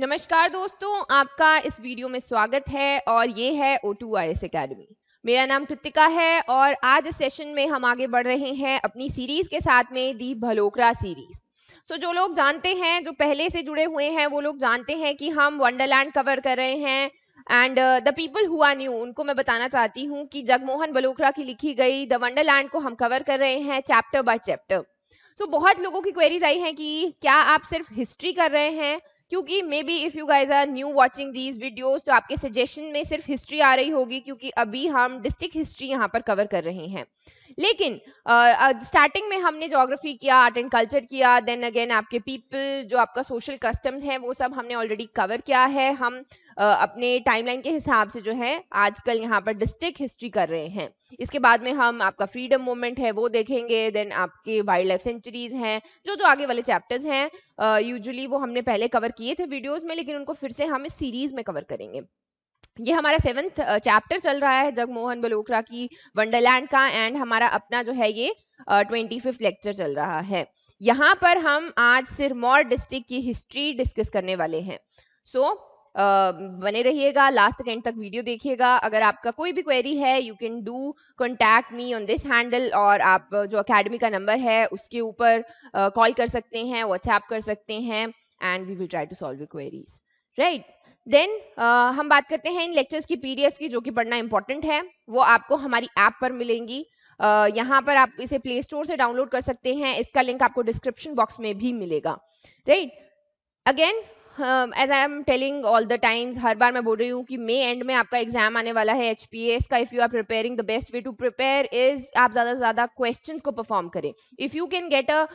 नमस्कार दोस्तों आपका इस वीडियो में स्वागत है और ये है O two I S academy मेरा नाम कृतिका है और आज इस सेशन में हम आगे बढ़ रहे हैं अपनी सीरीज के साथ में दी भलोकरा सीरीज सो so, जो लोग जानते हैं जो पहले से जुड़े हुए हैं वो लोग जानते हैं कि हम वंडरलैंड कवर कर रहे हैं एंड द पीपल हुआ न्यू उनको मैं बताना चाहती हूँ कि जगमोहन बलोखरा की लिखी गई द वंडरलैंड को हम कवर कर रहे हैं चैप्टर बाय चैप्टर सो बहुत लोगों की क्वेरीज आई हैं कि क्या आप सिर्फ हिस्ट्री कर रहे हैं क्योंकि may be if you guys are new watching these videos तो आपके सजेशन में सिर्फ हिस्ट्री आ रही होगी क्योंकि अभी हम डिस्ट्रिक्ट हिस्ट्री यहाँ पर कवर कर रहे हैं लेकिन स्टार्टिंग uh, में हमने जोग्राफी किया आर्ट एंड कल्चर किया देन अगेन आपके पीपल जो आपका सोशल कस्टम्स हैं वो सब हमने ऑलरेडी कवर किया है हम अपने टाइमलाइन के हिसाब से जो है आजकल यहाँ पर डिस्ट्रिक्ट हिस्ट्री कर रहे हैं इसके बाद में हम आपका फ्रीडम मूवमेंट है वो देखेंगे देन आपके वाइल्ड लाइफ सेंचुरीज हैं जो जो आगे वाले चैप्टर्स हैं यूजुअली वो हमने पहले कवर किए थे वीडियोज़ में लेकिन उनको फिर से हम इस सीरीज़ में कवर करेंगे ये हमारा सेवन्थ चैप्टर चल रहा है जगमोहन बलोकरा की वंडरलैंड का एंड हमारा अपना जो है ये ट्वेंटी फिफ्थ लेक्चर चल रहा है यहाँ पर हम आज सिरमौर डिस्ट्रिक्ट की हिस्ट्री डिस्कस करने वाले हैं सो so, बने रहिएगा लास्ट तक एंड तक वीडियो देखिएगा अगर आपका कोई भी क्वेरी है you can do contact me on this handle और आप जो अकेडमी का नंबर है उसके ऊपर कॉल कर सकते हैं व्हाट्सएप कर सकते हैं and we will try to solve queries right then हम बात करते हैं इन लेक्चर्स की पीडीएफ की जो कि पढ़ना इंपॉर्टेंट है वो आपको हमारी ऐप पर मिलेंगी Uh, यहाँ पर आप इसे प्ले स्टोर से डाउनलोड कर सकते हैं इसका लिंक आपको डिस्क्रिप्शन बॉक्स में भी मिलेगा right right? Again as I am telling all the times हर बार मैं बोल रही हूँ कि मे एंड में आपका एग्जाम आने वाला है एच पी एस का if you are preparing the best way to prepare is आप ज़्यादा से ज़्यादा क्वेश्चन को परफॉर्म करें if you can get a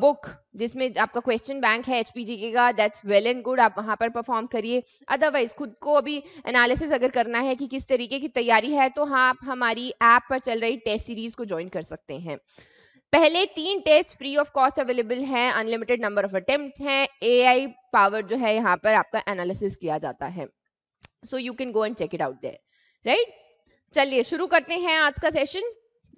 book जिसमें आपका क्वेश्चन बैंक है एच पी जी के का दैट्स वेल एंड गुड आप वहाँ पर परफॉर्म करिए अदरवाइज खुद को अभी एनालिसिस अगर करना है कि किस तरीके की तैयारी है तो हाँ आप हमारी ऐप पर चल रही टेस्ट सीरीज को ज्वाइन कर सकते हैं पहले तीन test free of cost available हैं अनलिमिटेड नंबर ऑफ अटेम्प्ट हैं एआई पावर जो है यहाँ पर आपका एनालिसिस किया जाता है so you can go and check it out there right चलिए शुरू करते हैं आज का सेशन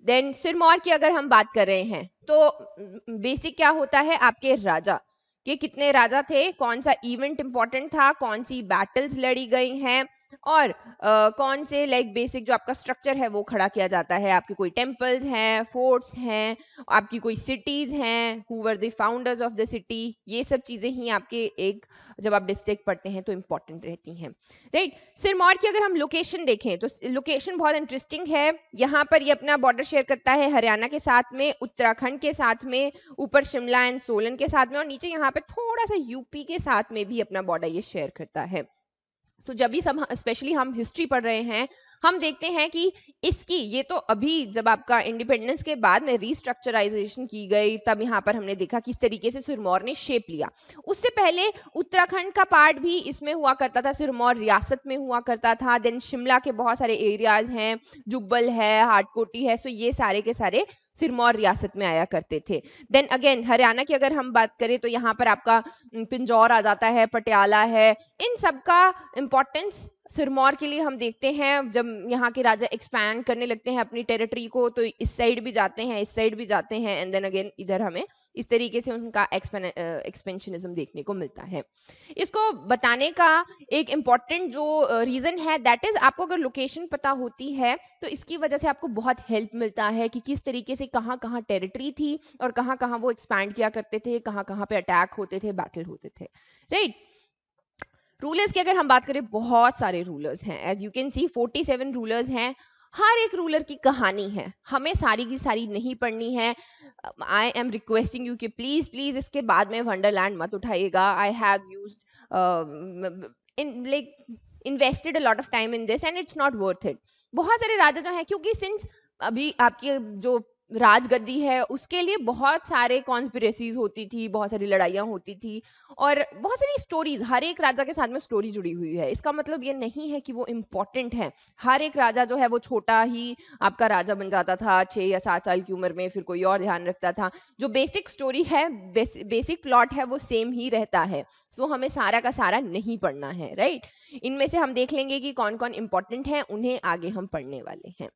देन सिरमौर की अगर हम बात कर रहे हैं तो बेसिक क्या होता है आपके राजा के कितने राजा थे कौन सा इवेंट इंपॉर्टेंट था कौन सी बैटल्स लड़ी गई हैं और अ, कौन से लाइक बेसिक जो आपका स्ट्रक्चर है वो खड़ा किया जाता है आपके कोई टेम्पल्स हैं फोर्ट्स हैं आपकी कोई सिटीज हैं who were the founders of the city ये सब चीज़ें ही आपके एक जब आप डिस्ट्रिक्ट पढ़ते हैं तो इम्पॉर्टेंट रहती हैं राइट सिरमौर की अगर हम लोकेशन देखें तो लोकेशन बहुत इंटरेस्टिंग है यहाँ पर ये अपना बॉर्डर शेयर करता है हरियाणा के साथ में उत्तराखंड के साथ में ऊपर शिमला एंड सोलन के साथ में और नीचे यहाँ पर थोड़ा सा यूपी के साथ में भी अपना बॉर्डर ये शेयर करता है तो जब भी सब स्पेशली हम हिस्ट्री पढ़ रहे हैं हम देखते हैं कि इसकी ये तो अभी जब आपका इंडिपेंडेंस के बाद में रिस्ट्रक्चराइजेशन की गई तब यहाँ पर हमने देखा किस तरीके से सिरमौर ने शेप लिया उससे पहले उत्तराखंड का पार्ट भी इसमें हुआ करता था सिरमौर रियासत में हुआ करता था देन शिमला के बहुत सारे एरियाज हैं जुब्बल है हाटकोटी है सो ये सारे के सारे सिरमौर रियासत में आया करते थे देन अगेन हरियाणा की अगर हम बात करें तो यहाँ पर आपका पिंजौर आ जाता है पटियाला है इन सब का इम्पोर्टेंस सिरमौर के लिए हम देखते हैं जब यहाँ के राजा एक्सपैंड करने लगते हैं अपनी टेरिटरी को तो इस साइड भी जाते हैं इस साइड भी जाते हैं एंड देन अगेन इधर हमें इस तरीके से उनका एक्सपेंशनिज्म देखने को मिलता है इसको बताने का एक इम्पॉर्टेंट जो रीज़न है दैट इज़ आपको अगर लोकेशन पता होती है तो इसकी वजह से आपको बहुत हेल्प मिलता है कि किस तरीके से कहाँ कहाँ टेरिटरी थी और कहाँ कहाँ वो एक्सपैंड किया करते थे कहाँ कहाँ पर अटैक होते थे बैटल होते थे राइट right? रूलर्स की अगर हम बात करें बहुत सारे रूलर्स हैं as you can see 47 rulers हैं हर एक रूलर की कहानी है हमें सारी की सारी नहीं पढ़नी है आई एम रिक्वेस्टिंग यू कि प्लीज़ प्लीज़ इसके बाद में वंडरलैंड मत उठाइएगा I have use in like invested a lot of time in this and it's not worth it बहुत सारे राजा जो हैं क्योंकि सिंस अभी आपकी जो राजगद्दी है उसके लिए बहुत सारे कॉन्स्पिरेसीज होती थी बहुत सारी लड़ाइयाँ होती थी और बहुत सारी स्टोरीज हर एक राजा के साथ में स्टोरी जुड़ी हुई है इसका मतलब ये नहीं है कि वो इम्पॉर्टेंट है हर एक राजा जो है वो छोटा ही आपका राजा बन जाता था छः या सात साल की उम्र में फिर कोई और ध्यान रखता था जो बेसिक स्टोरी है बेस, बेसिक प्लॉट है वो सेम ही रहता है सो हमें सारा का सारा नहीं पढ़ना है राइट इनमें से हम देख लेंगे कि कौन कौन इम्पॉर्टेंट है उन्हें आगे हम पढ़ने वाले हैं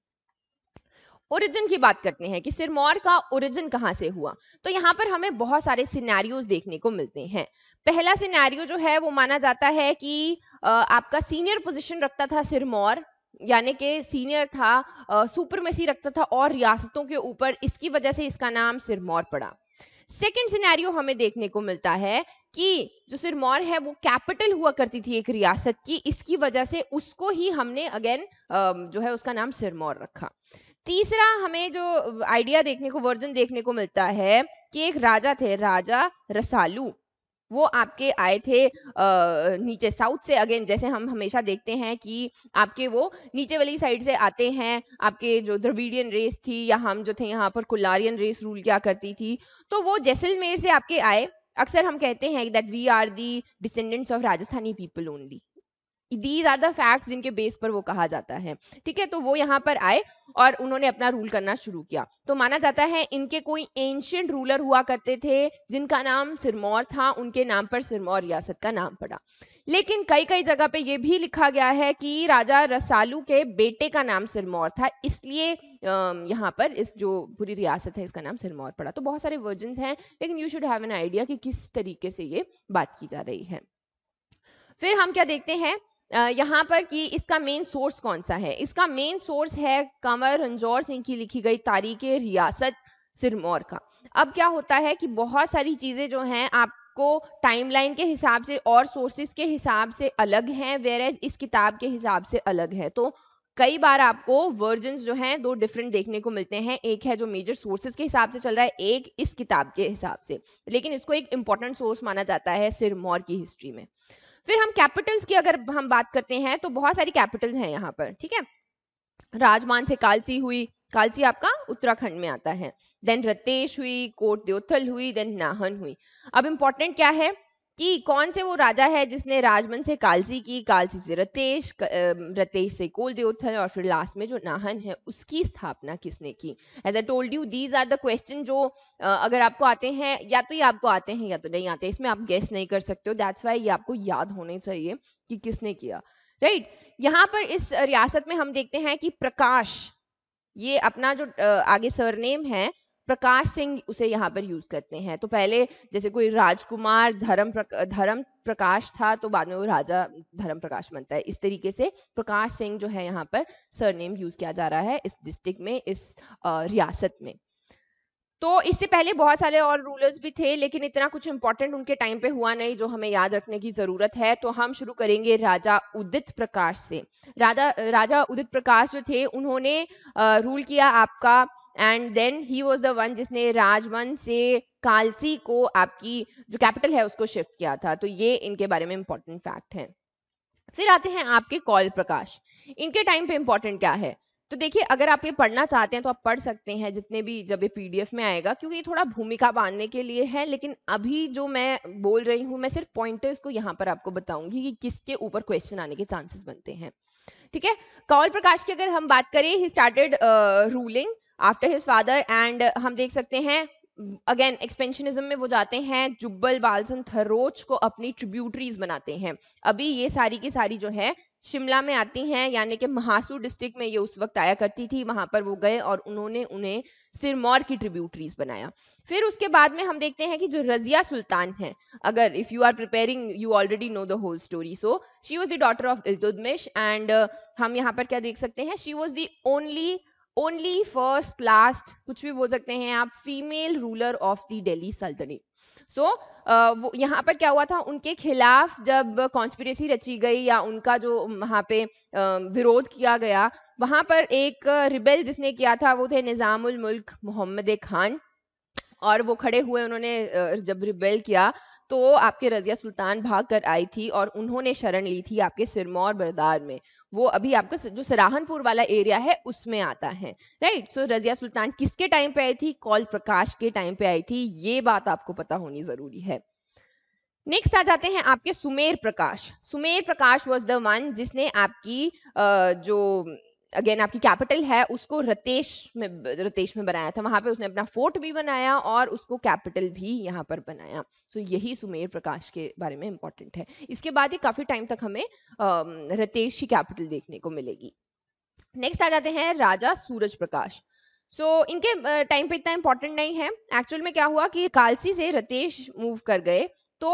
ओरिजिन की बात करते हैं कि सिरमौर का ओरिजिन कहाँ से हुआ तो यहाँ पर हमें बहुत सारे सिनेरियोज देखने को मिलते हैं पहला सिनेरियो जो है वो माना जाता है कि आपका सीनियर पोजीशन रखता था सिरमौर यानी कि सीनियर था सुपरमेसी रखता था और रियासतों के ऊपर इसकी वजह से इसका नाम सिरमौर पड़ा सेकेंड सिनेरियो हमें देखने को मिलता है कि जो सिरमौर है वो कैपिटल हुआ करती थी एक रियासत की इसकी वजह से उसको ही हमने अगेन जो है उसका नाम सिरमौर रखा तीसरा हमें जो आइडिया देखने को वर्जन देखने को मिलता है कि एक राजा थे राजा रसालू वो आपके आए थे आ, नीचे साउथ से अगेन जैसे हम हमेशा देखते हैं कि आपके वो नीचे वाली साइड से आते हैं आपके जो द्रविडियन रेस थी या हम जो थे यहाँ पर कुलारियन रेस रूल क्या करती थी तो वो जैसलमेर से आपके आए अक्सर हम कहते हैं that we are the descendants of Rajasthani people only these are the facts जिनके बेस पर वो कहा जाता है ठीक है तो वो यहाँ पर आए और उन्होंने अपना रूल करना शुरू किया तो माना जाता है इनके कोई एंशियंट रूलर हुआ करते थे जिनका नाम सिरमौर था उनके नाम पर सिरमौर रियासत का नाम पड़ा लेकिन कई कई जगह पे ये भी लिखा गया है कि राजा रसालू के बेटे का नाम सिरमौर था इसलिए यहाँ पर इस जो पूरी रियासत है इसका नाम सिरमौर पड़ा तो बहुत सारे वर्जन हैं लेकिन you should have an idea कि किस तरीके से ये बात की जा रही है फिर हम क्या देखते हैं यहाँ पर कि इसका मेन सोर्स कौन सा है इसका मेन सोर्स है कंवर रंजौर सिंह की लिखी गई तारीख रियासत सिरमौर का अब क्या होता है कि बहुत सारी चीज़ें जो हैं आप आपको टाइमलाइन के हिसाब से और सोर्सेज के हिसाब से अलग हैं वेयर एज इस किताब के हिसाब से अलग है तो कई बार आपको वर्जन जो हैं दो डिफरेंट देखने को मिलते हैं एक है जो मेजर सोर्सेज के हिसाब से चल रहा है एक इस किताब के हिसाब से लेकिन इसको एक इम्पॉर्टेंट सोर्स माना जाता है सिरमौर की हिस्ट्री में फिर हम कैपिटल्स की अगर हम बात करते हैं तो बहुत सारी कैपिटल्स हैं यहाँ पर ठीक है राजमान से कालसी हुई कालसी आपका उत्तराखंड में आता है देन रतेश हुई कोट द्योथल हुई देन नाहन हुई अब इम्पोर्टेंट क्या है कि कौन से वो राजा है जिसने राजमन से कालसी की कालसी से रतेश रतेश से कोल देवथल और फिर लास्ट में जो नाहन है उसकी स्थापना किसने की as I told you these are the question जो अगर आपको आते हैं या तो ये आपको आते हैं या तो नहीं आते इसमें आप गेस नहीं कर सकते हो दैट्स वाई ये आपको याद होने चाहिए कि किसने किया राइट right? यहाँ पर इस रियासत में हम देखते हैं कि प्रकाश ये अपना जो आगे सरनेम है प्रकाश सिंह उसे यहाँ पर यूज करते हैं तो पहले जैसे कोई राजकुमार धर्म प्रक, धर्म प्रकाश था तो बाद में वो राजा धर्म प्रकाश बनता है इस तरीके से प्रकाश सिंह जो है यहाँ पर सरनेम यूज किया जा रहा है इस डिस्ट्रिक्ट में इस रियासत में तो इससे पहले बहुत सारे और रूलर्स भी थे लेकिन इतना कुछ इंपॉर्टेंट उनके टाइम पे हुआ नहीं जो हमें याद रखने की जरूरत है तो हम शुरू करेंगे राजा उदित प्रकाश से राजा राजा उदित प्रकाश जो थे उन्होंने आ, रूल किया आपका and then he was the one जिसने राजवंश से कालसी को आपकी जो कैपिटल है उसको शिफ्ट किया था तो ये इनके बारे में इंपॉर्टेंट फैक्ट है फिर आते हैं आपके कौल प्रकाश इनके टाइम पे इंपॉर्टेंट क्या है तो देखिए अगर आप ये पढ़ना चाहते हैं तो आप पढ़ सकते हैं जितने भी जब ये पीडीएफ में आएगा क्योंकि ये थोड़ा भूमिका बांधने के लिए है लेकिन अभी जो मैं बोल रही हूँ मैं सिर्फ पॉइंटर्स को यहाँ पर आपको बताऊंगी कि किसके ऊपर क्वेश्चन आने के चांसेस बनते हैं ठीक है कौल प्रकाश की अगर हम बात करें he started ruling after his father and हम देख सकते हैं अगेन एक्सपेंशनिज्म में वो जाते हैं जुब्बल बालसन थरोच को अपनी ट्रिब्यूटरीज बनाते हैं अभी ये सारी की सारी जो है शिमला में आती हैं यानी कि महासू डिस्ट्रिक्ट में ये उस वक्त आया करती थी वहां पर वो गए और उन्होंने उन्हें सिरमौर की ट्रिब्यूटरीज बनाया फिर उसके बाद में हम देखते हैं कि जो रजिया सुल्तान है अगर if you are preparing you already know the whole story so she was the daughter of Iltutmish and हम यहाँ पर क्या देख सकते हैं she was the only only first last कुछ भी बोल सकते हैं आप female ruler of the Delhi सल्तनत सो वो यहाँ पर क्या हुआ था उनके खिलाफ जब कॉन्स्पिरेसी रची गई या उनका जो वहाँ पे विरोध किया गया वहाँ पर एक रिबेल जिसने किया था वो थे निज़ामुल मुल्क मोहम्मद खान और वो खड़े हुए उन्होंने जब रिबेल किया तो आपके रजिया सुल्तान भाग कर आई थी और उन्होंने शरण ली थी आपके सिरमौर बरदार में वो अभी आपका जो सराहनपुर वाला एरिया है उसमें आता है राइट सो रजिया सुल्तान किसके टाइम पे आई थी कौल प्रकाश के टाइम पे आई थी ये बात आपको पता होनी ज़रूरी है नेक्स्ट आ जाते हैं आपके Sumer Prakash Sumer Prakash was the one जिसने आपकी जो अगेन आपकी कैपिटल है उसको रतेश में रतेश में बनाया था वहां पे उसने अपना फोर्ट भी बनाया और उसको कैपिटल भी यहाँ पर बनाया सो so, यही सुमेर प्रकाश के बारे में इम्पोर्टेंट है इसके बाद ही काफी टाइम तक हमें रतेश की कैपिटल देखने को मिलेगी नेक्स्ट आ जाते हैं राजा सूरज प्रकाश सो so, इनके टाइम पे इतना इम्पोर्टेंट नहीं है एक्चुअल में क्या हुआ कि कालसी से रतेश मूव कर गए तो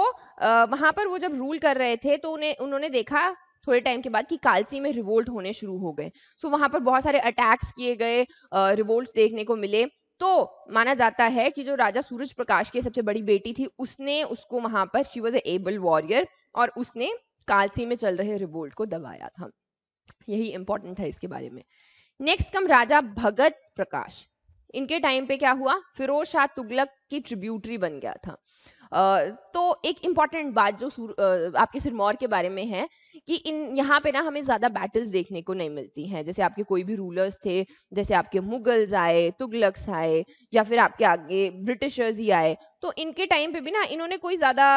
वहां पर वो जब रूल कर रहे थे तो उन्हें उन्होंने देखा थोड़े टाइम के बाद कि कालसी में रिवोल्ट होने शुरू हो गए सो वहां पर बहुत सारे अटैक्स किए गए रिवोल्ट देखने को मिले तो माना जाता है कि जो राजा सूरज प्रकाश की सबसे बड़ी बेटी थी उसने उसको वहां पर शी वॉज एबल वॉरियर और उसने कालसी में चल रहे रिवोल्ट को दबाया था यही इंपॉर्टेंट था इसके बारे में नेक्स्ट कम राजा भगत प्रकाश इनके टाइम पे क्या हुआ फिरोज शाह तुगलक की ट्रिब्यूटरी बन गया था तो एक इम्पॉर्टेंट बात जो आपके सिरमौर के बारे में है कि इन यहाँ पे ना हमें ज़्यादा बैटल्स देखने को नहीं मिलती हैं जैसे आपके कोई भी रूलर्स थे जैसे आपके मुगल्स आए तुगलक्स आए या फिर आपके आगे ब्रिटिशर्स ही आए तो इनके टाइम पे भी ना इन्होंने कोई ज़्यादा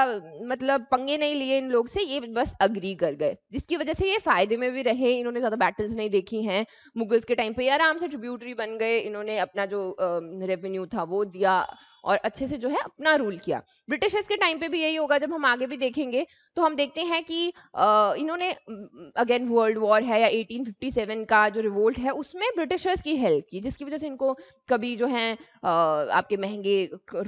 मतलब पंगे नहीं लिए इन लोग से ये बस अग्री कर गए जिसकी वजह से ये फ़ायदे में भी रहे इन्होंने ज़्यादा बैटल्स नहीं देखी हैं मुगल्स के टाइम पे ये आराम से ट्रिब्यूटरी बन गए इन्होंने अपना जो रेवेन्यू था वो दिया और अच्छे से जो है अपना रूल किया ब्रिटिशर्स के टाइम पे भी यही होगा जब हम आगे भी देखेंगे तो हम देखते हैं कि इन्होंने अगेन वर्ल्ड वॉर है या 1857 का जो रिवोल्ट है उसमें ब्रिटिशर्स की हेल्प की जिसकी वजह से इनको कभी जो है आपके महंगे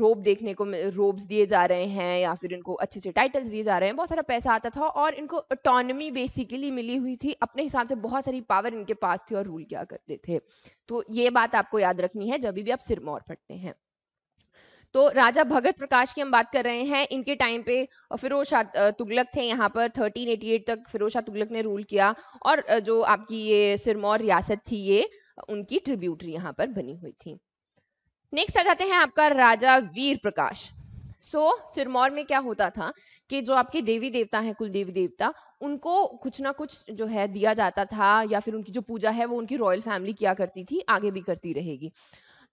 रोब देखने को रोब्स दिए जा रहे हैं या फिर इनको अच्छे अच्छे टाइटल्स दिए जा रहे हैं बहुत सारा पैसा आता था और इनको अटोनमी बेसिकली मिली हुई थी अपने हिसाब से बहुत सारी पावर इनके पास थी और रूल किया करते थे तो ये बात आपको याद रखनी है जब भी आप सिरमौर पढ़ते हैं तो राजा भगत प्रकाश की हम बात कर रहे हैं इनके टाइम पे फिरोज शाह तुगलक थे यहाँ पर 1388 तक फिरोज शाह तुगलक ने रूल किया और जो आपकी ये सिरमौर रियासत थी ये उनकी ट्रिब्यूटरी यहाँ पर बनी हुई थी नेक्स्ट आ जाते हैं आपका राजा वीर प्रकाश सो so, सिरमौर में क्या होता था कि जो आपके देवी देवता हैं कुल देवी देवता उनको कुछ ना कुछ जो है दिया जाता था या फिर उनकी जो पूजा है वो उनकी रॉयल फैमिली किया करती थी आगे भी करती रहेगी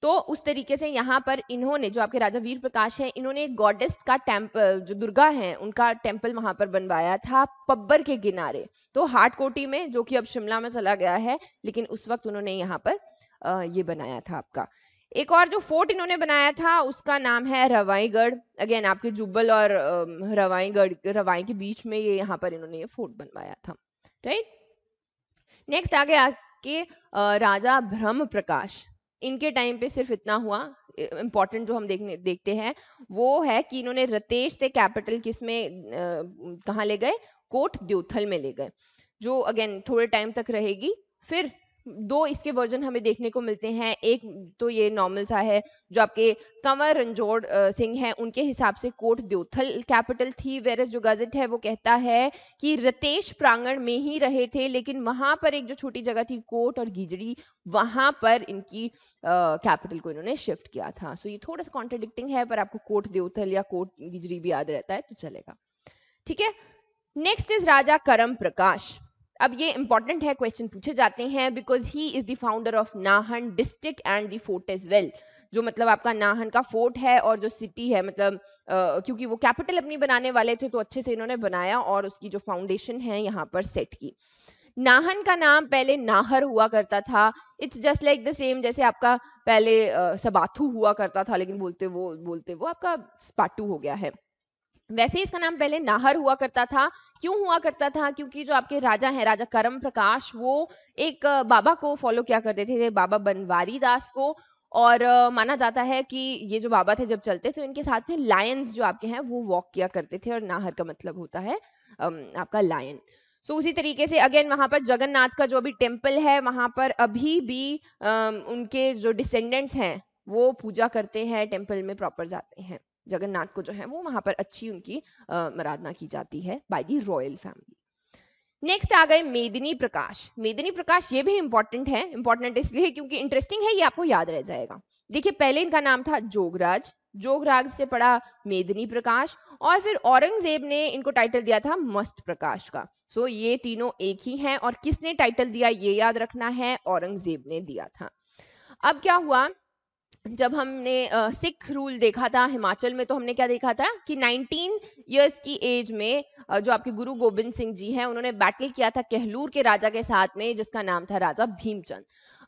तो उस तरीके से यहाँ पर इन्होंने जो आपके राजा वीर प्रकाश हैं इन्होंने गॉडेस का टेम्प जो दुर्गा है उनका टेम्पल वहाँ पर बनवाया था पब्बर के किनारे तो हाटकोटी में जो कि अब शिमला में चला गया है लेकिन उस वक्त उन्होंने यहाँ पर ये बनाया था आपका एक और जो फोर्ट इन्होंने बनाया था उसका नाम है रवाईगढ़ अगेन आपके जुब्बल और रवाईगढ़ रवाई के बीच में ये यहाँ पर इन्होंने ये फोर्ट बनवाया था राइट नेक्स्ट आगे आपके राजा ब्रह्म प्रकाश इनके टाइम पे सिर्फ इतना हुआ इम्पॉर्टेंट जो हम देखने देखते हैं वो है कि इन्होंने रतेश से कैपिटल किस में कहाँ ले गए कोट द्योथल में ले गए जो अगेन थोड़े टाइम तक रहेगी फिर दो इसके वर्जन हमें देखने को मिलते हैं एक तो ये नॉर्मल सा है जो आपके कंवर रंजोड़ सिंह हैं उनके हिसाब से कोट द्योथल कैपिटल थी वेरस जो गजट है वो कहता है कि रतेश प्रांगण में ही रहे थे लेकिन वहां पर एक जो छोटी जगह थी कोट और गिजड़ी वहां पर इनकी कैपिटल को इन्होंने शिफ्ट किया था सो ये थोड़ा सा कॉन्ट्रोडिक्टिंग है पर आपको कोट द्योथल या कोट गिजरी भी याद रहता है तो चलेगा ठीक है नेक्स्ट इज राजा करम प्रकाश अब ये इंपॉर्टेंट है क्वेश्चन पूछे जाते हैं because he is the founder of Nahan district and the fort is well जो मतलब आपका नाहन का फोर्ट है और जो सिटी है मतलब आ, क्योंकि वो कैपिटल अपनी बनाने वाले थे तो अच्छे से इन्होंने बनाया और उसकी जो फाउंडेशन है यहाँ पर सेट की नाहन का नाम पहले नाहर हुआ करता था it's just like the same जैसे आपका पहले सबाथू हुआ करता था लेकिन बोलते वो बोलते वो आपका स्पाटू हो गया है वैसे इसका नाम पहले नाहर हुआ करता था क्यों हुआ करता था क्योंकि जो आपके राजा हैं राजा करम प्रकाश वो एक बाबा को फॉलो किया करते थे बाबा बनवारी दास को और माना जाता है कि ये जो बाबा थे जब चलते थे इनके साथ में लायंस जो आपके हैं वो वॉक किया करते थे और नाहर का मतलब होता है आपका लायन सो so, उसी तरीके से अगेन वहाँ पर जगन्नाथ का जो अभी टेम्पल है वहाँ पर अभी भी उनके जो डिसेंडेंट्स हैं वो पूजा करते हैं टेम्पल में प्रॉपर जाते हैं जगन्नाथ को जो है वो वहां पर अच्छी उनकी आराधना की जाती है by the royal family next आ गए मेदिनी प्रकाश मेदिनी प्रकाश ये भी इंपॉर्टेंट है इंपॉर्टेंट इसलिए क्योंकि इंटरेस्टिंग है ये आपको याद रह जाएगा देखिए पहले इनका नाम था जोगराज जोगराज से पड़ा मेदिनी प्रकाश और फिर औरंगजेब ने इनको टाइटल दिया था मस्त प्रकाश का सो so, ये तीनों एक ही हैं और किसने टाइटल दिया ये याद रखना है औरंगजेब ने दिया था अब क्या हुआ जब हमने सिख रूल देखा था हिमाचल में तो हमने क्या देखा था कि 19 इयर्स की एज में जो आपके गुरु गोविंद सिंह जी हैं उन्होंने बैटल किया था कहलूर के राजा के साथ में जिसका नाम था राजा भीमचंद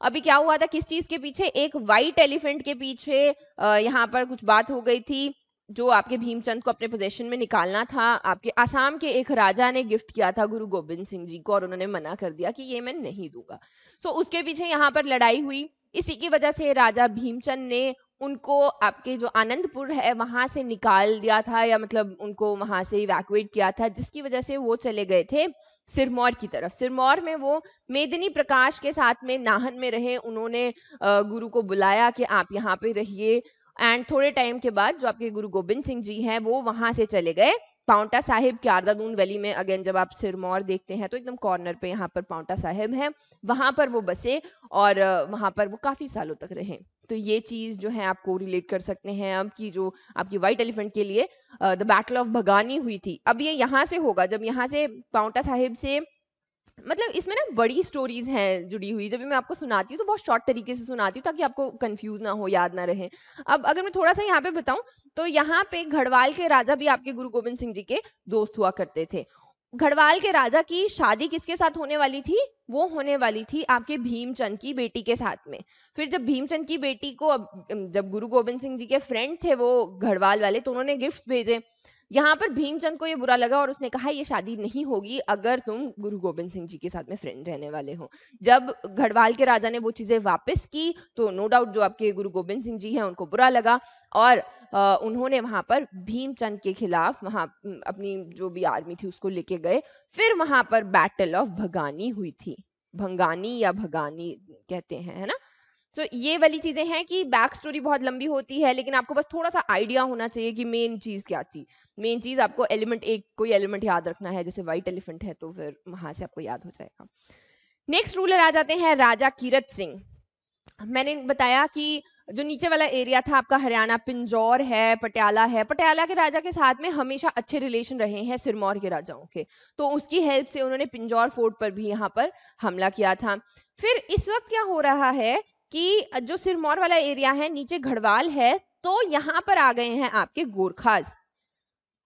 अभी क्या हुआ था किस चीज के पीछे एक वाइट एलिफेंट के पीछे यहाँ पर कुछ बात हो गई थी जो आपके भीमचंद को अपने पोजेशन में निकालना था आपके आसाम के एक राजा ने गिफ्ट किया था गुरु गोविंद सिंह जी को और उन्होंने मना कर दिया कि ये मैं नहीं दूंगा सो so, उसके पीछे यहाँ पर लड़ाई हुई इसी की वजह से राजा भीमचंद ने उनको आपके जो आनंदपुर है वहाँ से निकाल दिया था या मतलब उनको वहाँ से इवैकुएट किया था जिसकी वजह से वो चले गए थे सिरमौर की तरफ सिरमौर में वो मेदिनी प्रकाश के साथ में नाहन में रहे उन्होंने गुरु को बुलाया कि आप यहाँ पे रहिए एंड थोड़े टाइम के बाद जो आपके गुरु गोबिंद सिंह जी हैं वो वहाँ से चले गए पाउंटा साहिब की क्यारदादून वैली में अगेन जब आप सिरमौर देखते हैं तो एकदम कॉर्नर पे यहाँ पर पाउंटा साहिब है वहाँ पर वो बसे और वहाँ पर वो काफ़ी सालों तक रहे तो ये चीज़ जो है आपको रिलेट कर सकते हैं अब की जो आपकी वाइट एलिफेंट के लिए द बैटल ऑफ भगानी हुई थी अब ये यहाँ से होगा जब यहाँ से पाउंटा साहिब से मतलब इसमें ना बड़ी स्टोरीज हैं जुड़ी हुई जब मैं आपको सुनाती हूँ तो बहुत शॉर्ट तरीके से सुनाती हूँ ताकि आपको कंफ्यूज ना हो याद ना रहे अब अगर मैं थोड़ा सा यहाँ पे बताऊं तो यहाँ पे घड़वाल के राजा भी आपके गुरु गोविंद सिंह जी के दोस्त हुआ करते थे घड़वाल के राजा की शादी किसके साथ होने वाली थी वो होने वाली थी आपके भीमचंद की बेटी के साथ में फिर जब भीमचंद की बेटी को जब गुरु गोविंद सिंह जी के फ्रेंड थे वो घड़वाल वाले तो उन्होंने गिफ्ट भेजे यहाँ पर भीमचंद को ये बुरा लगा और उसने कहा ये शादी नहीं होगी अगर तुम गुरु गोबिंद सिंह जी के साथ में फ्रेंड रहने वाले हो जब गढ़वाल के राजा ने वो चीजें वापस की तो नो डाउट जो आपके गुरु गोबिंद सिंह जी हैं उनको बुरा लगा और आ, उन्होंने वहां पर भीमचंद के खिलाफ वहां अपनी जो भी आर्मी थी उसको लेके गए फिर वहां पर बैटल ऑफ भगानी हुई थी भंगानी या भगानी कहते हैं है ना सो so, ये वाली चीज़ें हैं कि बैक स्टोरी बहुत लंबी होती है लेकिन आपको बस थोड़ा सा आइडिया होना चाहिए कि मेन चीज़ क्या थी मेन चीज़ आपको एलिमेंट एक कोई एलिमेंट याद रखना है जैसे वाइट एलिफेंट है तो फिर वहां से आपको याद हो जाएगा नेक्स्ट रूलर आ जाते हैं राजा कीरत सिंह मैंने बताया कि जो नीचे वाला एरिया था आपका हरियाणा पिंजौर है पटियाला है पटियाला के राजा के साथ में हमेशा अच्छे रिलेशन रहे हैं सिरमौर के राजाओं के तो उसकी हेल्प से उन्होंने पिंजौर फोर्ट पर भी यहाँ पर हमला किया था फिर इस वक्त क्या हो रहा है कि जो सिरमौर वाला एरिया है नीचे गढ़वाल है तो यहाँ पर आ गए हैं आपके गोरखाज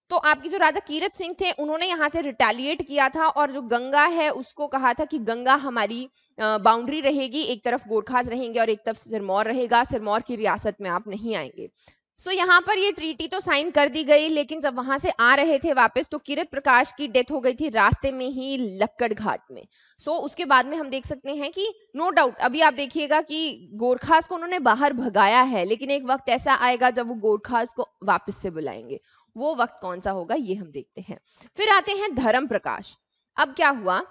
तो आपके जो राजा कीरत सिंह थे उन्होंने यहाँ से रिटेलिएट किया था और जो गंगा है उसको कहा था कि गंगा हमारी बाउंड्री रहेगी एक तरफ गोरखाज रहेंगे और एक तरफ सिरमौर रहेगा सिरमौर की रियासत में आप नहीं आएंगे सो so, यहाँ पर ये ट्रीटी तो साइन कर दी गई लेकिन जब वहां से आ रहे थे वापस तो किरत प्रकाश की डेथ हो गई थी रास्ते में ही लक्कड़ घाट में सो so, उसके बाद में हम देख सकते हैं कि नो no डाउट अभी आप देखिएगा कि गोरखास को उन्होंने बाहर भगाया है लेकिन एक वक्त ऐसा आएगा जब वो गोरखास को वापस से बुलाएंगे वो वक्त कौन सा होगा ये हम देखते हैं फिर आते हैं धर्म प्रकाश अब क्या हुआ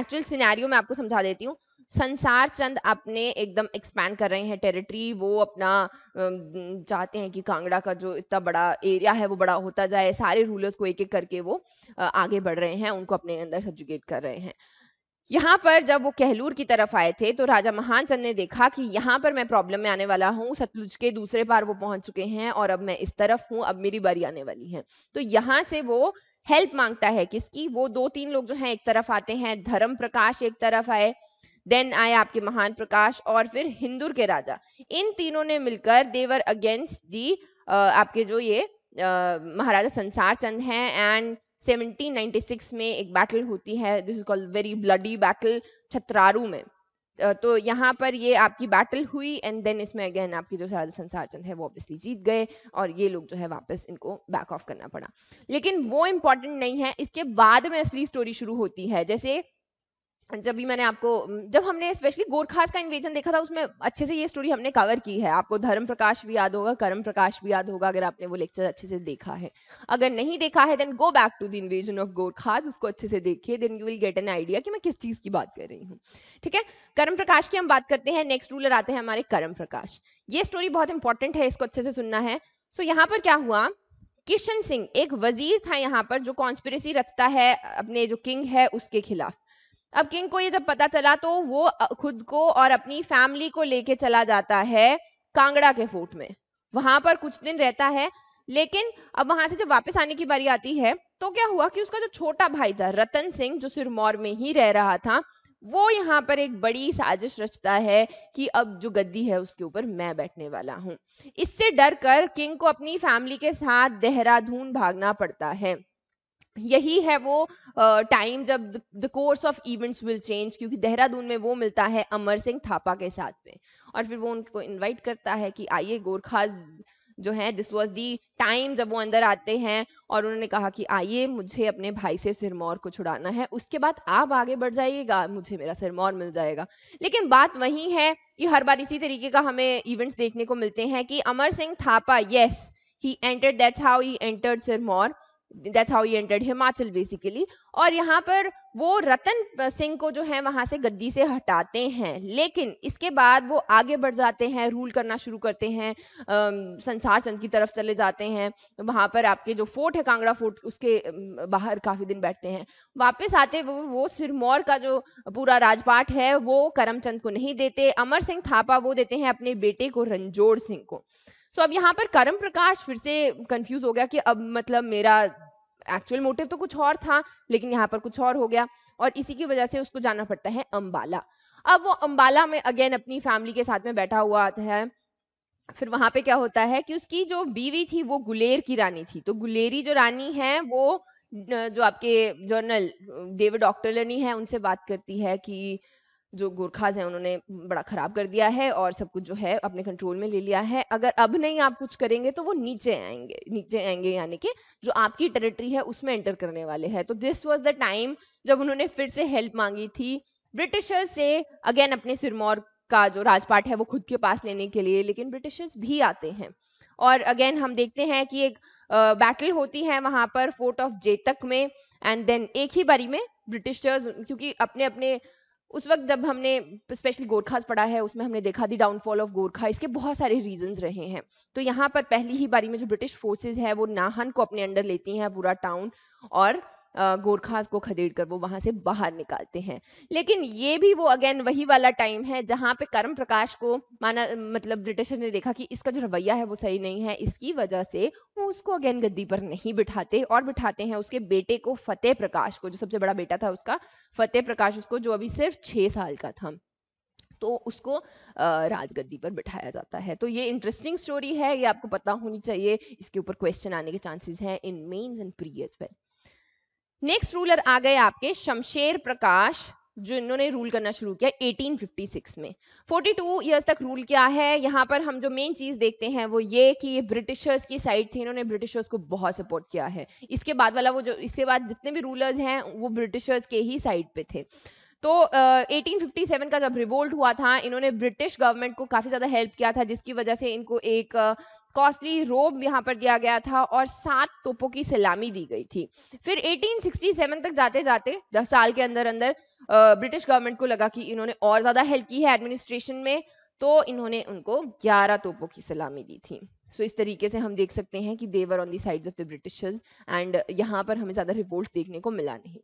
एक्चुअल सिनेरियो में आपको समझा देती हूँ संसार चंद अपने एकदम एक्सपैंड कर रहे हैं टेरिटरी वो अपना चाहते हैं कि कांगड़ा का जो इतना बड़ा एरिया है वो बड़ा होता जाए सारे रूलर्स को एक एक करके वो आगे बढ़ रहे हैं उनको अपने अंदर सब्जुकेट कर रहे हैं यहाँ पर जब वो कहलूर की तरफ आए थे तो राजा महान चंद ने देखा कि यहाँ पर मैं प्रॉब्लम में आने वाला हूँ सतलुज के दूसरे पार वो पहुंच चुके हैं और अब मैं इस तरफ हूँ अब मेरी बारी आने वाली है तो यहाँ से वो हेल्प मांगता है किसकी वो दो तीन लोग जो हैं एक तरफ आते हैं धर्म प्रकाश एक तरफ आए देन आए आपके महान प्रकाश और फिर हिंदू के राजा इन तीनों ने मिलकर देवर अगेंस्ट दी आपके जो ये महाराजा संसार चंद हैं एंड 1796 में एक बैटल होती है this is called very bloody battle Chhatraru में तो यहाँ पर ये आपकी बैटल हुई एंड देन इसमें अगेन आपकी जो राजा संसार चंद है वो ऑब्वियसली जीत गए और ये लोग जो है वापस इनको बैक ऑफ करना पड़ा लेकिन वो इम्पॉर्टेंट नहीं है इसके बाद में असली स्टोरी शुरू होती है जैसे जब भी मैंने आपको जब हमने स्पेशली गोरखास का इन्वेजन देखा था उसमें अच्छे से ये स्टोरी हमने कवर की है आपको धर्म प्रकाश भी याद होगा कर्म प्रकाश भी याद होगा अगर आपने वो लेक्चर अच्छे से देखा है अगर नहीं देखा है then go back to the invasion of Gorkhas उसको अच्छे से देखिए then you will get an idea कि मैं किस चीज़ की बात कर रही हूँ ठीक है कर्म प्रकाश की हम बात करते हैं नेक्स्ट रूलर आते हैं हमारे कर्म प्रकाश ये स्टोरी बहुत इंपॉर्टेंट है इसको अच्छे से सुनना है सो so, यहाँ पर क्या हुआ किशन सिंह एक वजीर था यहाँ पर जो कॉन्स्पिरेसी रचता है अपने जो किंग है उसके खिलाफ अब किंग को ये जब पता चला तो वो खुद को और अपनी फैमिली को लेके चला जाता है कांगड़ा के फोर्ट में वहां पर कुछ दिन रहता है लेकिन अब वहां से जब वापस आने की बारी आती है तो क्या हुआ कि उसका जो छोटा भाई था रतन सिंह जो सिरमौर में ही रह रहा था वो यहाँ पर एक बड़ी साजिश रचता है कि अब जो गद्दी है उसके ऊपर मैं बैठने वाला हूँ इससे डर कर किंग को अपनी फैमिली के साथ देहरादून भागना पड़ता है यही है वो टाइम uh, जब the course of events will change क्योंकि देहरादून में वो मिलता है अमर सिंह थापा के साथ में और फिर वो उनको इनवाइट करता है कि आइए गोरखास जो है दिस वॉज दी टाइम जब वो अंदर आते हैं और उन्होंने कहा कि आइए मुझे अपने भाई से सिरमौर को छुड़ाना है उसके बाद आप आगे बढ़ जाइएगा मुझे मेरा सिरमौर मिल जाएगा लेकिन बात वही है कि हर बार इसी तरीके का हमें इवेंट्स देखने को मिलते हैं कि Amar Singh Thapa yes he enter that's how he enter Sirmaur that's how he entered Himachal basically और यहाँ पर वो रतन सिंह को जो है वहाँ से गद्दी से हटाते हैं लेकिन इसके बाद वो आगे बढ़ जाते हैं रूल करना शुरू करते हैं संसार चंद की तरफ चले जाते हैं वहाँ पर आपके जो फोर्ट है कांगड़ा फोर्ट उसके बाहर काफ़ी दिन बैठते हैं वापस आते वो, वो सिरमौर का जो पूरा राजपाट है वो करमचंद को नहीं देते अमर सिंह थापा वो देते हैं अपने बेटे को रंजोड़ सिंह को सो अब यहाँ पर करम प्रकाश फिर से कंफ्यूज हो गया कि अब मतलब मेरा एक्चुअल मोटिव तो कुछ और था लेकिन यहाँ पर कुछ और हो गया और इसी की वजह से उसको जाना पड़ता है अम्बाला अब वो अम्बाला में अगेन अपनी फैमिली के साथ में बैठा हुआ आता है फिर वहां पे क्या होता है कि उसकी जो बीवी थी वो गुलेर की रानी थी तो गुलेरी जो रानी है वो जो आपके जर्नल डेविड लनी है उनसे बात करती है कि जो गोरखाज हैं उन्होंने बड़ा ख़राब कर दिया है और सब कुछ जो है अपने कंट्रोल में ले लिया है अगर अब नहीं आप कुछ करेंगे तो वो नीचे आएंगे नीचे आएंगे यानी कि जो आपकी टेरिटरी है उसमें एंटर करने वाले हैं तो दिस वॉज द टाइम जब उन्होंने फिर से हेल्प मांगी थी ब्रिटिशर्स से अगेन अपने सिरमौर का जो राजपाट है वो खुद के पास लेने के लिए लेकिन ब्रिटिशर्स भी आते हैं और अगेन हम देखते हैं कि एक बैटल होती है वहाँ पर फोर्ट ऑफ जेतक में एंड देन एक ही बारी में ब्रिटिशर्स क्योंकि अपने अपने उस वक्त जब हमने स्पेशली गोरखाज पढ़ा है उसमें हमने देखा दी डाउनफॉल ऑफ गोरखा इसके बहुत सारे रीजंस रहे हैं तो यहाँ पर पहली ही बारी में जो ब्रिटिश फोर्सेज हैं वो नाहन को अपने अंडर लेती हैं पूरा टाउन और गोरखास को खदेड़ कर वो वहाँ से बाहर निकालते हैं लेकिन ये भी वो अगेन वही वाला टाइम है जहाँ पे कर्म प्रकाश को माना मतलब ब्रिटिशर्स ने देखा कि इसका जो रवैया है वो सही नहीं है इसकी वजह से वो उसको अगेन गद्दी पर नहीं बिठाते और बिठाते हैं उसके बेटे को फतेह प्रकाश को जो सबसे बड़ा बेटा था उसका फतेह प्रकाश उसको जो अभी सिर्फ छः साल का था तो उसको राजगद्दी पर बिठाया जाता है तो ये इंटरेस्टिंग स्टोरी है ये आपको पता होनी चाहिए इसके ऊपर क्वेश्चन आने के चांसेस हैं in mains and pre as well next ruler आ गए आपके शमशेर प्रकाश जो इन्होंने रूल करना शुरू किया 1856 में 42 इयर्स तक रूल किया है यहाँ पर हम जो मेन चीज़ देखते हैं वो ये कि ये ब्रिटिशर्स की साइड थी इन्होंने ब्रिटिशर्स को बहुत सपोर्ट किया है इसके बाद वाला वो जो इसके बाद जितने भी रूलर्स हैं वो ब्रिटिशर्स के ही साइड पे थे तो uh, 1857 का जब रिवोल्ट हुआ था इन्होंने ब्रिटिश गवर्नमेंट को काफ़ी ज़्यादा हेल्प किया था जिसकी वजह से इनको एक कॉस्टली रोब यहाँ पर दिया गया था और सात तोपों की सलामी दी गई थी फिर 1867 तक जाते जाते दस साल के अंदर अंदर ब्रिटिश गवर्नमेंट को लगा कि इन्होंने और ज़्यादा हेल्प की है एडमिनिस्ट्रेशन में तो इन्होंने उनको 11 तोपों की सलामी दी थी सो so, इस तरीके से हम देख सकते हैं कि they were on the sides of the Britishers and यहाँ पर हमें ज़्यादा रिपोर्ट देखने को मिला नहीं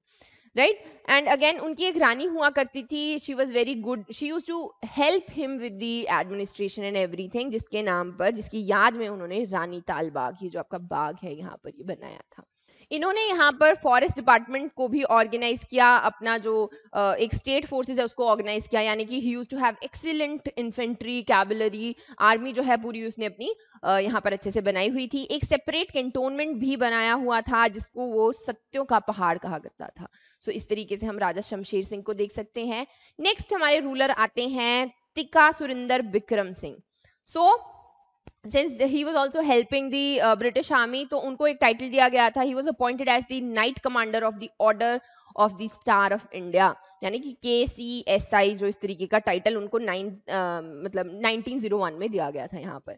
राइट एंड अगेन उनकी एक रानी हुआ करती थी she was very good she use to help him with the administration and everything जिसके नाम पर जिसकी याद में उन्होंने रानी ताल बाग ये जो आपका बाग है यहाँ पर ये बनाया था इन्होंने यहाँ पर फॉरेस्ट डिपार्टमेंट को भी ऑर्गेनाइज किया अपना जो uh, एक स्टेट फोर्सेज है उसको ऑर्गेनाइज किया यानी कि he use to have excellent infantry cavalry army जो है पूरी उसने अपनी uh, यहाँ पर अच्छे से बनाई हुई थी एक सेपरेट कैंटोनमेंट भी बनाया हुआ था जिसको वो सत्यों का पहाड़ कहा करता था सो so, इस तरीके से हम राजा शमशेर सिंह को देख सकते हैं नेक्स्ट हमारे रूलर आते हैं तिका Surinder Bikram Singh so so, since he was also helping the British army तो उनको एक टाइटल दिया गया था he was appointed as the knight commander of the order of the star of India यानी कि के सी एस आई जो इस तरीके का टाइटल उनको नाइन uh, मतलब वन में दिया गया था यहाँ पर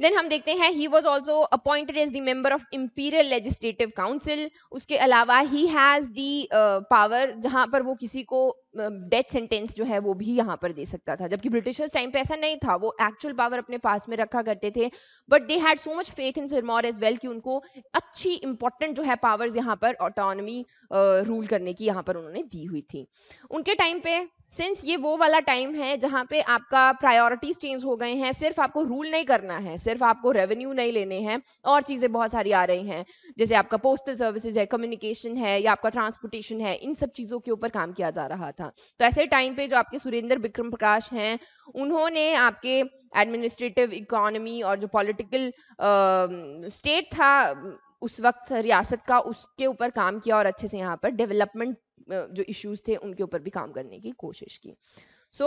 देन हम देखते हैं he was also appointed as the member of imperial legislative council उसके अलावा ही हैज़ दी पावर जहाँ पर वो किसी को डेथ uh, सेंटेंस जो है वो भी यहाँ पर दे सकता था जबकि ब्रिटिशर्स टाइम पे ऐसा नहीं था वो एक्चुअल पावर अपने पास में रखा करते थे but they had so much faith in Sirmaur as well कि उनको अच्छी इंपॉर्टेंट जो है पावर्स यहाँ पर ऑटोनमी रूल uh, करने की यहाँ पर उन्होंने दी हुई थी उनके टाइम पे सिंस ये वो वाला टाइम है जहाँ पे आपका प्रायोरिटीज चेंज हो गए हैं सिर्फ आपको रूल नहीं करना है सिर्फ आपको रेवेन्यू नहीं लेने हैं और चीज़ें बहुत सारी आ रही हैं जैसे आपका पोस्टल सर्विसेज है कम्युनिकेशन है या आपका ट्रांसपोर्टेशन है इन सब चीज़ों के ऊपर काम किया जा रहा था तो ऐसे टाइम पे जो आपके सुरेंद्र विक्रम प्रकाश हैं उन्होंने आपके एडमिनिस्ट्रेटिव इकोनमी और जो पॉलिटिकल स्टेट था उस वक्त रियासत का उसके ऊपर काम किया और अच्छे से यहाँ पर डेवलपमेंट जो इश्यूज थे उनके ऊपर भी काम करने की कोशिश की so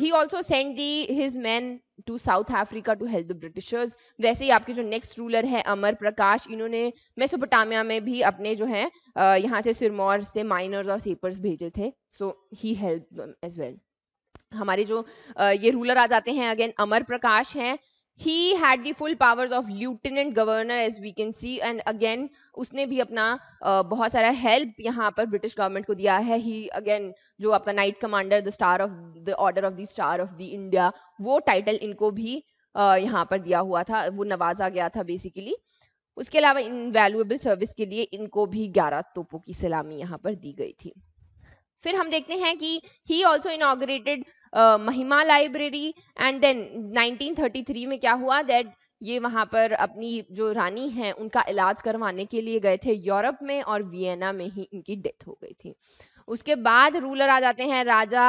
he also send the his man to South Africa to help the Britishers वैसे ही आपके जो नेक्स्ट रूलर है अमर प्रकाश इन्होंने मेसोपोटामिया में भी अपने जो है uh, यहाँ से सिरमौर से माइनर्स और सेपर्स भेजे थे so he help as well हमारे जो uh, ये रूलर आ जाते हैं अगेन अमर प्रकाश हैं he had the full powers of lieutenant governor as we can see and again उसने भी अपना uh, बहुत सारा हेल्प यहाँ पर ब्रिटिश गवर्नमेंट को दिया है ही अगेन जो आपका knight commander the star of the order of the star of the India वो टाइटल इनको भी uh, यहाँ पर दिया हुआ था वो नवाजा गया था बेसिकली उसके अलावा इनवैल्यूएबल सर्विस के लिए इनको भी ग्यारह तोपों की सलामी यहाँ पर दी गई थी फिर हम देखते हैं कि he also inaugurated Mahima library and then 1933 में क्या हुआ दैट ये वहाँ पर अपनी जो रानी है उनका इलाज करवाने के लिए गए थे यूरोप में और वियना में ही इनकी डेथ हो गई थी उसके बाद रूलर आ जाते हैं राजा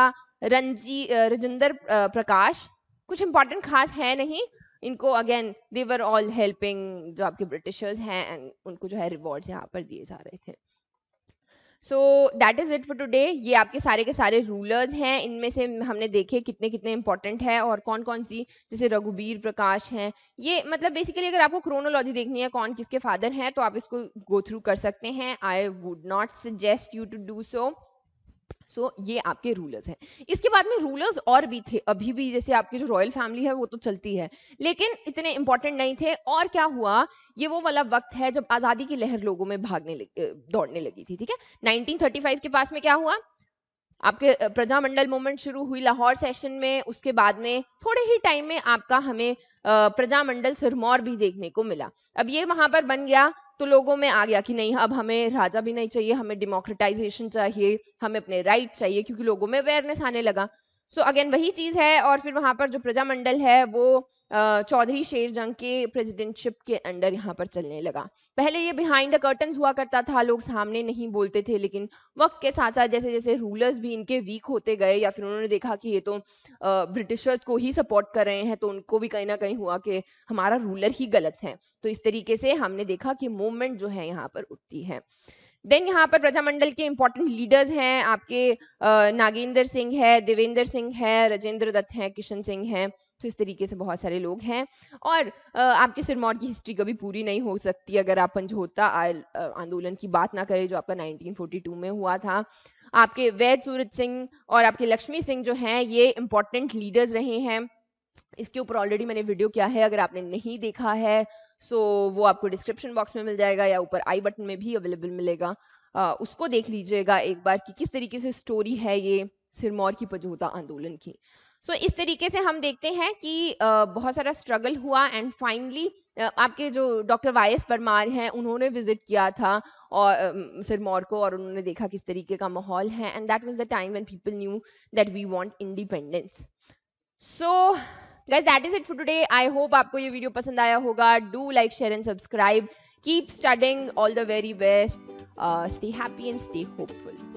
रंजी uh, रजिंदर uh, प्रकाश कुछ इंपॉर्टेंट खास है नहीं इनको अगेन देवर ऑल हेल्पिंग जो आपके ब्रिटिशर्स हैं एंड उनको जो है रिवॉर्ड्स यहाँ पर दिए जा रहे थे so that is it for today ये आपके सारे के सारे रूलर्स हैं इनमें से हमने देखे कितने कितने इंपॉर्टेंट है और कौन कौन सी जैसे रघुबीर प्रकाश हैं ये मतलब बेसिकली अगर आपको क्रोनोलॉजी देखनी है कौन किसके फादर हैं तो आप इसको गो थ्रू कर सकते हैं I would not suggest you to do so so so, ये आपके रूलर्स हैं इसके बाद में रूलर्स और भी थे अभी भी जैसे आपकी जो रॉयल फैमिली है वो तो चलती है लेकिन इतने इंपॉर्टेंट नहीं थे और क्या हुआ ये वो वाला वक्त है जब आज़ादी की लहर लोगों में भागने लग, दौड़ने लगी थी ठीक है 1935 के पास में क्या हुआ आपके प्रजामंडल मूवमेंट शुरू हुई लाहौर सेशन में उसके बाद में थोड़े ही टाइम में आपका हमें प्रजामंडल सिरमौर भी देखने को मिला अब ये वहां पर बन गया तो लोगों में आ गया कि नहीं अब हमें राजा भी नहीं चाहिए हमें डेमोक्रेटाइजेशन चाहिए हमें अपने राइट चाहिए क्योंकि लोगों में अवेयरनेस आने लगा सो so अगेन वही चीज़ है और फिर वहाँ पर जो प्रजामंडल है वो चौधरी शेर जंग के प्रेसिडेंटशिप के अंडर यहाँ पर चलने लगा पहले ये बिहाइंड द कर्टन्स हुआ करता था लोग सामने नहीं बोलते थे लेकिन वक्त के साथ साथ जैसे जैसे रूलर्स भी इनके वीक होते गए या फिर उन्होंने देखा कि ये तो ब्रिटिशर्स को ही सपोर्ट कर रहे हैं तो उनको भी कहीं ना कहीं हुआ कि हमारा रूलर ही गलत है तो इस तरीके से हमने देखा कि मूवमेंट जो है यहाँ पर उठती है देन यहाँ पर प्रजामंडल के इंपॉर्टेंट लीडर्स हैं आपके नागेंद्र सिंह है देवेंद्र सिंह है राजेंद्र दत्त हैं किशन सिंह हैं तो इस तरीके से बहुत सारे लोग हैं और आपके सिरमौर की हिस्ट्री कभी पूरी नहीं हो सकती अगर आप पंजोता आंदोलन की बात ना करें जो आपका 1942 में हुआ था आपके वैद सूरज सिंह और आपके लक्ष्मी सिंह जो हैं ये इम्पोर्टेंट लीडर्स रहे हैं इसके ऊपर ऑलरेडी मैंने वीडियो किया है अगर आपने नहीं देखा है सो so, वो आपको डिस्क्रिप्शन बॉक्स में मिल जाएगा या ऊपर आई बटन में भी अवेलेबल मिलेगा आ, उसको देख लीजिएगा एक बार कि किस तरीके से स्टोरी है ये सिरमौर की पजोता आंदोलन की सो so, इस तरीके से हम देखते हैं कि बहुत सारा स्ट्रगल हुआ एंड फाइनली आपके जो डॉक्टर वाई एस परमार हैं उन्होंने विजिट किया था और सिरमौर को और उन्होंने देखा किस तरीके का माहौल है and that was the time when people knew that we want independence so guys that is it for today I hope आपको ये वीडियो पसंद आया होगा do like share and subscribe keep studying all the very best stay happy and stay hopeful